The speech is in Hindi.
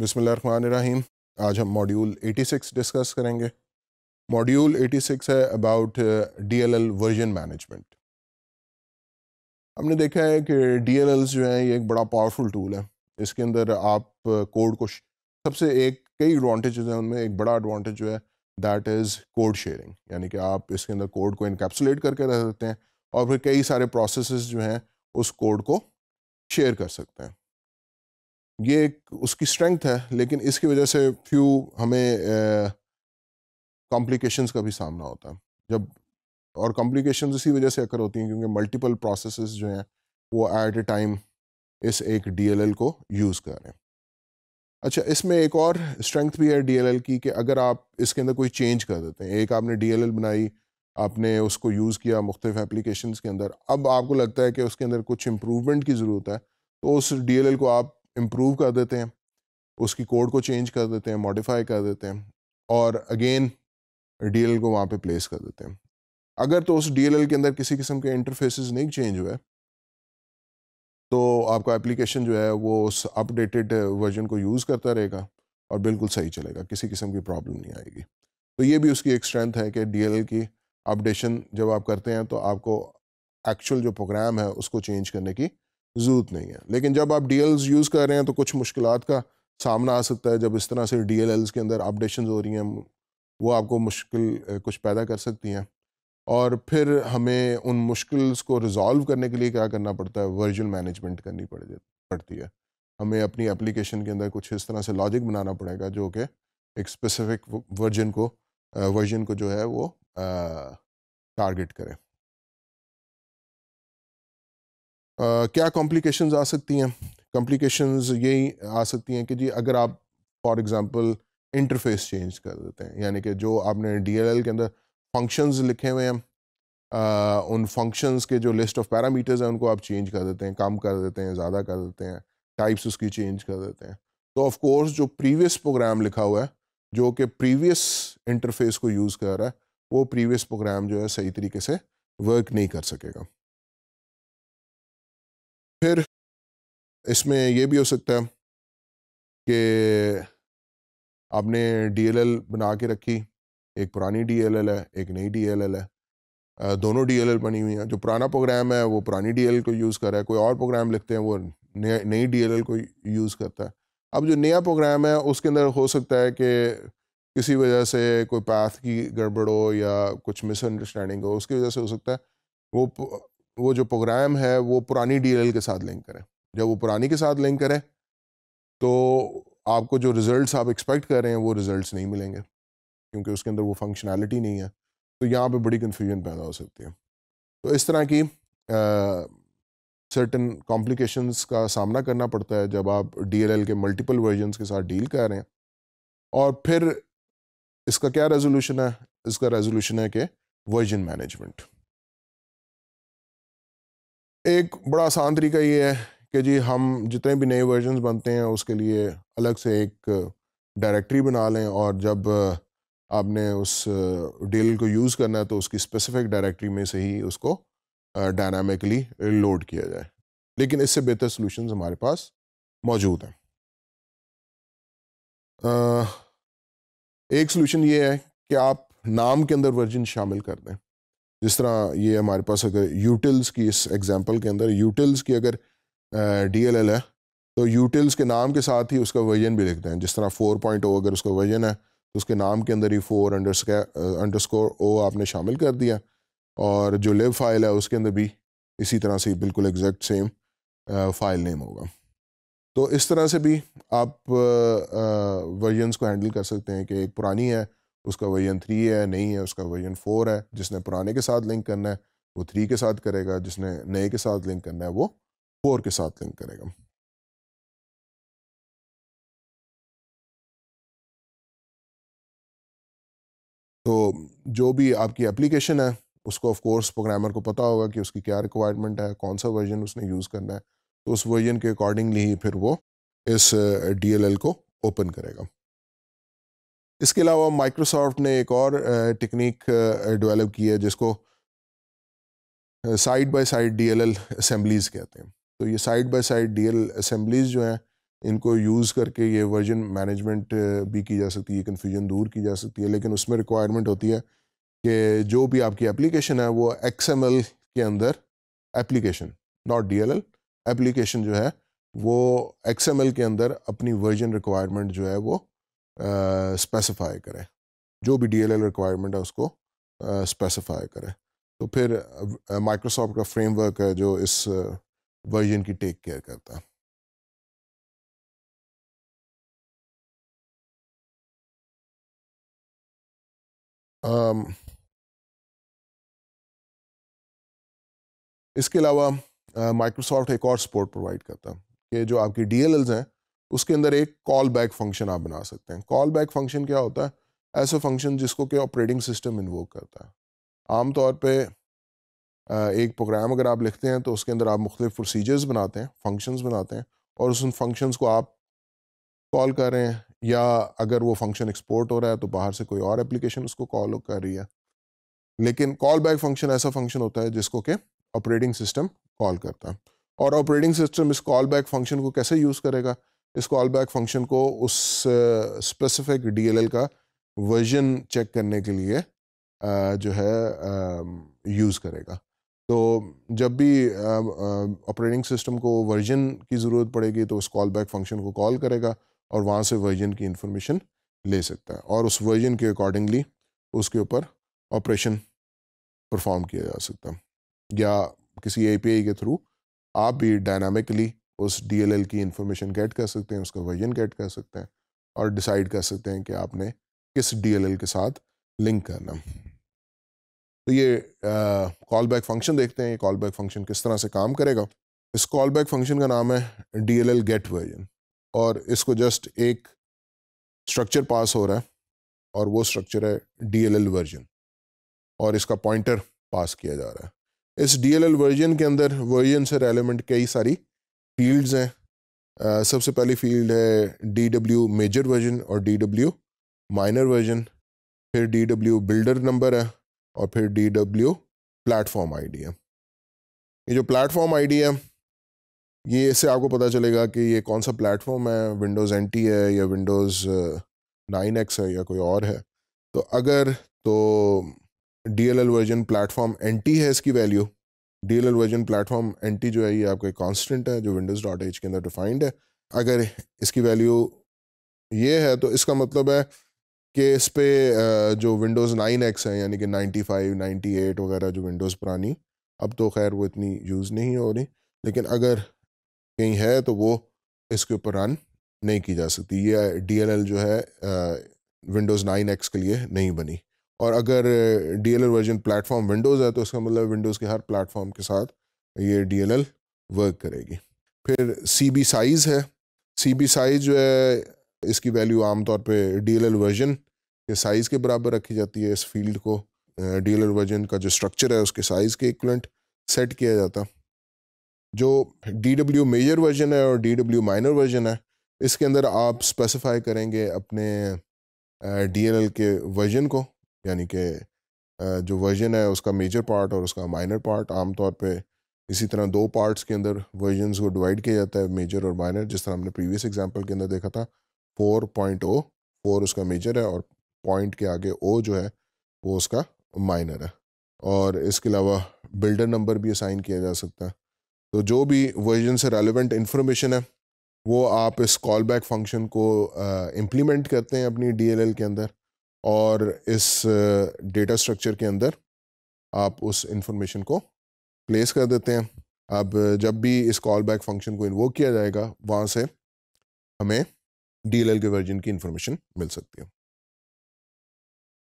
बिसमीम आज हम मॉड्यूल 86 डिस्कस करेंगे मॉड्यूल 86 है अबाउट डीएलएल वर्जन मैनेजमेंट हमने देखा है कि डीएलएल जो हैं ये एक बड़ा पावरफुल टूल है इसके अंदर आप कोड uh, को सबसे एक कई एडवांटेजेस हैं उनमें एक बड़ा एडवांटेज जो है दैट इज़ कोड शेयरिंग यानी कि आप इसके अंदर कोड को इनकेप्सुलेट करके रह सकते हैं और फिर कई सारे प्रोसेस जो हैं उस कोड को शेयर कर सकते हैं ये एक उसकी स्ट्रेंथ है लेकिन इसकी वजह से फ्यू हमें कॉम्प्लिकेशंस का भी सामना होता है जब और कॉम्प्लिकेशंस इसी वजह से अक्कर होती हैं क्योंकि मल्टीपल प्रोसेस जो हैं वो एट ए टाइम इस एक डीएलएल को यूज़ कर रहे हैं अच्छा इसमें एक और स्ट्रेंथ भी है डीएलएल की कि अगर आप इसके अंदर कोई चेंज कर देते हैं एक आपने एल बनाई आपने उसको यूज़ किया मुख्तफ एप्लीकेशन के अंदर अब आपको लगता है कि उसके अंदर कुछ इम्प्रूवमेंट की ज़रूरत है तो उस एल को आप इम्प्रूव कर देते हैं उसकी कोड को चेंज कर देते हैं मॉडिफाई कर देते हैं और अगेन डी को वहाँ पे प्लेस कर देते हैं अगर तो उस डी के अंदर किसी किस्म के इंटरफेसेस नहीं चेंज हुए तो आपका एप्लीकेशन जो है वो उस अपडेटेड वर्जन को यूज़ करता रहेगा और बिल्कुल सही चलेगा किसी किस्म की प्रॉब्लम नहीं आएगी तो ये भी उसकी एक स्ट्रेंथ है कि डी की अपडेशन जब आप करते हैं तो आपको एक्चुअल जो प्रोग्राम है उसको चेंज करने की ज़रूरत नहीं है लेकिन जब आप डी यूज़ कर रहे हैं तो कुछ मुश्किल का सामना आ सकता है जब इस तरह से डी के अंदर अपडेशन हो रही हैं वो आपको मुश्किल कुछ पैदा कर सकती हैं और फिर हमें उन मुश्किल को रिज़ॉल्व करने के लिए क्या करना पड़ता है वर्जुअल मैनेजमेंट करनी पड़ पड़ती है हमें अपनी एप्लीकेशन के अंदर कुछ इस तरह से लॉजिक बनाना पड़ेगा जो कि एक स्पेसिफिक वर्जन को वर्जन को जो है वो टारगेट करें क्या कॉम्प्लिकेशंस आ सकती हैं कॉम्प्लिकेशंस यही आ सकती हैं कि जी अगर आप फॉर एग्जांपल इंटरफेस चेंज कर देते हैं यानी कि जो आपने डीएलएल के अंदर फंक्शंस लिखे हुए हैं आ, उन फंक्शंस के जो लिस्ट ऑफ पैरामीटर्स हैं उनको आप चेंज कर देते हैं कम कर देते हैं ज़्यादा कर देते हैं टाइप्स उसकी चेंज कर देते हैं तो ऑफ कोर्स जो प्रीवियस प्रोग्राम लिखा हुआ है जो कि प्रीवियस इंटरफेस को यूज़ कर रहा है वो प्रीवियस प्रोग्राम जो है सही तरीके से वर्क नहीं कर सकेगा फिर इसमें यह भी हो सकता है कि आपने डीएलएल बना के रखी एक पुरानी डीएलएल है एक नई डीएलएल है दोनों डीएलएल बनी हुई हैं जो पुराना प्रोग्राम है वो पुरानी डीएलएल को यूज़ कर रहा है कोई और प्रोग्राम लिखते हैं वो नई डीएलएल को यूज़ करता है अब जो नया प्रोग्राम है उसके अंदर हो सकता है कि किसी वजह से कोई पैथ की गड़बड़ हो या कुछ मिसअंडरस्टैंडिंग हो उसकी वजह से हो सकता है वो वो जो प्रोग्राम है वो पुरानी डी के साथ लिंक करें जब वो पुरानी के साथ लिंक करें तो आपको जो रिज़ल्ट आप एक्सपेक्ट कर रहे हैं वो रिज़ल्ट नहीं मिलेंगे क्योंकि उसके अंदर वो फंक्शनैलिटी नहीं है तो यहाँ पे बड़ी कन्फ्यूजन पैदा हो सकती है तो इस तरह की सर्टन कॉम्प्लिकेशंस का सामना करना पड़ता है जब आप डी के मल्टीपल वर्जनस के साथ डील कर रहे हैं और फिर इसका क्या रेजोल्यूशन है इसका रेजोल्यूशन है कि वर्जन मैनेजमेंट एक बड़ा आसान तरीका ये है कि जी हम जितने भी नए वर्जन बनते हैं उसके लिए अलग से एक डायरेक्टरी बना लें और जब आपने उस डील को यूज़ करना है तो उसकी स्पेसिफिक डायरेक्टरी में से ही उसको डायनामिकली लोड किया जाए लेकिन इससे बेहतर सोल्यूशन हमारे पास मौजूद हैं एक सोल्यूशन ये है कि आप नाम के अंदर वर्जन शामिल कर दें जिस तरह ये हमारे पास अगर यूटिल्स की इस एग्जांपल के अंदर यूटिल्स की अगर डीएलएल है तो यूटिल्स के नाम के साथ ही उसका वर्जन भी लिखते हैं जिस तरह फोर पॉइंट ओ अगर उसका वर्जन है तो उसके नाम के अंदर ही फोर अंडर स्कोर ओ आपने शामिल कर दिया और जो लिव फाइल है उसके अंदर भी इसी तरह से बिल्कुल एग्जैक्ट सेम फाइल नेम होगा तो इस तरह से भी आप वर्जनस को हैंडल कर सकते हैं कि एक पुरानी है उसका वर्जन थ्री है नहीं है उसका वर्जन फोर है जिसने पुराने के साथ लिंक करना है वो थ्री के साथ करेगा जिसने नए के साथ लिंक करना है वो फोर के साथ लिंक करेगा तो जो भी आपकी एप्लीकेशन है उसको ऑफ कोर्स प्रोग्रामर को पता होगा कि उसकी क्या रिक्वायरमेंट है कौन सा वर्जन उसने यूज़ करना है तो उस वर्जन के अकॉर्डिंगली ही फिर वो इस डी uh, को ओपन करेगा इसके अलावा माइक्रोसॉफ्ट ने एक और टेक्निक डेवलप की है जिसको side by side DLL assemblies कहते हैं तो ये side by side DL assemblies जो हैं इनको यूज़ करके ये वर्जन मैनेजमेंट भी की जा सकती है कन्फ्यूजन दूर की जा सकती है लेकिन उसमें रिक्वायरमेंट होती है कि जो भी आपकी एप्लीकेशन है वो एक्स के अंदर application not D L application जो है वो एक्स के अंदर अपनी वर्जन रिक्वायरमेंट जो है वो स्पेसिफाई करें जो भी डी एल एल रिक्वायरमेंट है उसको स्पेसिफाई करें तो फिर माइक्रोसॉफ्ट का फ्रेमवर्क है जो इस वर्जन की टेक केयर करता है um, इसके अलावा माइक्रोसॉफ्ट एक और सपोर्ट प्रोवाइड करता है कि जो आपकी डी हैं उसके अंदर एक कॉल बैक फंक्शन आप बना सकते हैं कॉल बैक फंक्शन क्या होता है ऐसा फंक्शन जिसको कि ऑपरेटिंग सिस्टम इन्वोक करता है आमतौर पर एक प्रोग्राम अगर आप लिखते हैं तो उसके अंदर आप मुख्तलिफ प्रोसीजर्स बनाते हैं फंक्शंस बनाते हैं और उस उन फंक्शंस को आप कॉल कर रहे हैं या अगर वो फंक्शन एक्सपोर्ट हो रहा है तो बाहर से कोई और एप्लीकेशन उसको कॉल कर रही है लेकिन कॉल बैक फंक्शन ऐसा फंक्शन होता है जिसको कि ऑपरेटिंग सिस्टम कॉल करता है और ऑपरेटिंग सिस्टम इस कॉल बैक फंक्शन को कैसे यूज़ करेगा इस कॉल बैक फंक्शन को उस स्पेसिफिक डीएलएल का वर्जन चेक करने के लिए जो है यूज़ करेगा तो जब भी ऑपरेटिंग सिस्टम को वर्जन की ज़रूरत पड़ेगी तो उस कॉल बैक फंक्शन को कॉल करेगा और वहाँ से वर्जन की इन्फॉर्मेशन ले सकता है और उस वर्जन के अकॉर्डिंगली उसके ऊपर ऑपरेशन परफॉर्म किया जा सकता है या किसी एपीआई के थ्रू आप भी डायनामिकली उस डी की इन्फॉर्मेशन गेट कर सकते हैं उसका वर्जन गेट कर सकते हैं और डिसाइड कर सकते हैं कि आपने किस डी के साथ लिंक करना तो ये कॉल बैक फंक्शन देखते हैं ये कॉल बैक फंक्शन किस तरह से काम करेगा इस कॉल बैक फंक्शन का नाम है D L L get version और इसको जस्ट एक स्ट्रक्चर पास हो रहा है और वो स्ट्रक्चर है डी एल एल वर्जन और इसका पॉइंटर पास किया जा रहा है इस डी एल एल वर्जन के अंदर वर्जन से रेलिवेंट कई सारी फील्ड्स हैं सबसे पहली फील्ड है डी डब्ल्यू मेजर वर्जन और डी डब्ल्यू माइनर वर्जन फिर डी डब्ल्यू बिल्डर नंबर है और फिर डी डब्ल्यू प्लेटफॉर्म डी है ये जो प्लेटफॉर्म डी है ये इससे आपको पता चलेगा कि ये कौन सा प्लेटफॉर्म है विंडोज़ एन टी है या विंडोज़ नाइन एक्स है या कोई और है तो अगर तो D L L version platform N T है इसकी value D L version platform T जो है ये आपका कॉन्सटेंट है जो विंडोज़ डॉट एच के अंदर डिफाइंड है अगर इसकी वैल्यू ये है तो इसका मतलब है कि इस पर जो विंडोज़ नाइन एक्स है यानी कि नाइन्टी फाइव नाइन्टी एट वगैरह जो विंडोज़ पुरानी अब तो खैर वो इतनी यूज़ नहीं हो रही लेकिन अगर कहीं है तो वो इसके ऊपर रन नहीं की जा सकती ये डी जो है विंडोज़ नाइन एक्स के लिए नहीं बनी और अगर D L L version platform Windows है तो इसका मतलब विंडोज़ के हर प्लेटफॉर्म के साथ ये डी एल एल वर्क करेगी फिर सी बी साइज़ है सी बी साइज़ जो है इसकी वैल्यू आमतौर पर डी एल एल वर्जन के साइज़ के बराबर रखी जाती है इस फील्ड को डी एल एल वर्जन का जो स्ट्रक्चर है उसके साइज़ के इक्वलेंट सेट किया जाता जो डी डब्ल्यू मेजर वर्जन है और डी डब्ल्यू माइनर वर्जन है इसके अंदर आप स्पेसिफाई करेंगे अपने डी एल एल के वर्जन को यानी कि जो वर्जन है उसका मेजर पार्ट और उसका माइनर पार्ट आमतौर पर इसी तरह दो पार्ट्स के अंदर वर्जन को डिवाइड किया जाता है मेजर और माइनर जिस तरह हमने प्रीवियस एग्जाम्पल के अंदर देखा था फोर पॉइंट ओ फोर उसका मेजर है और पॉइंट के आगे ओ जो है वो उसका माइनर है और इसके अलावा बिल्डर नंबर भी असाइन किया जा सकता है तो जो भी वर्जन से रेलिवेंट इन्फॉर्मेशन है वो आप इस कॉल बैक फंक्शन को इम्प्लीमेंट करते हैं अपनी डी के अंदर और इस डेटा स्ट्रक्चर के अंदर आप उस इंफॉर्मेशन को प्लेस कर देते हैं अब जब भी इस कॉल बैक फंक्शन को इन्वोक किया जाएगा वहाँ से हमें डी एल के वर्जन की इन्फॉर्मेशन मिल सकती है